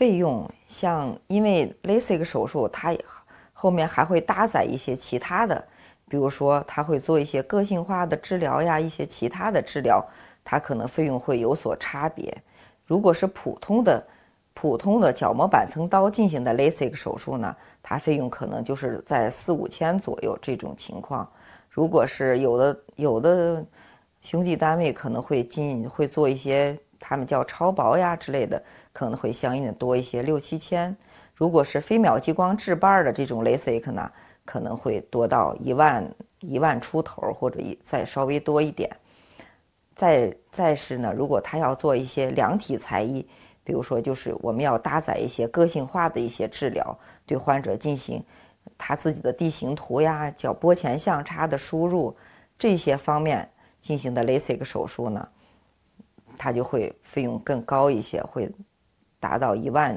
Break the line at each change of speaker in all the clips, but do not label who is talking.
费用
像因为 LASIK 手术，它后面还会搭载一些其他的，比如说它会做一些个性化的治疗呀，一些其他的治疗，它可能费用会有所差别。如果是普通的、普通的角膜板层刀进行的 LASIK 手术呢，它费用可能就是在四五千左右这种情况。如果是有的有的兄弟单位可能会进会做一些。他们叫超薄呀之类的，可能会相应的多一些，六七千。如果是飞秒激光制瓣的这种 LASIK 呢，可能会多到一万、一万出头，或者一再稍微多一点。再再是呢，如果他要做一些量体裁衣，比如说就是我们要搭载一些个性化的一些治疗，对患者进行他自己的地形图呀、叫波前相差的输入这些方面进行的 LASIK 手术呢。它就会费用更高一些，会达到一万、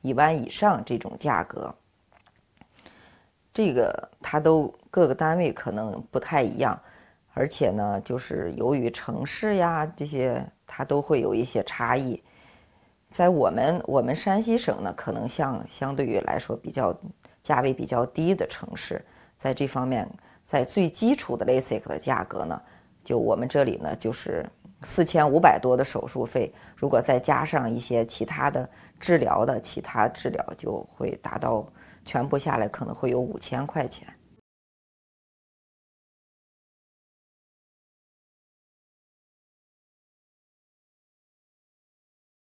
一万以上这种价格。这个它都各个单位可能不太一样，而且呢，就是由于城市呀这些，它都会有一些差异。在我们我们山西省呢，可能像相对于来说比较价位比较低的城市，在这方面，在最基础的 basic 的价格呢，就我们这里呢就是。四千五百多的手术费，如果再加上一些其他的治疗的其他治
疗，就会达到全部下来可能会有五千块钱。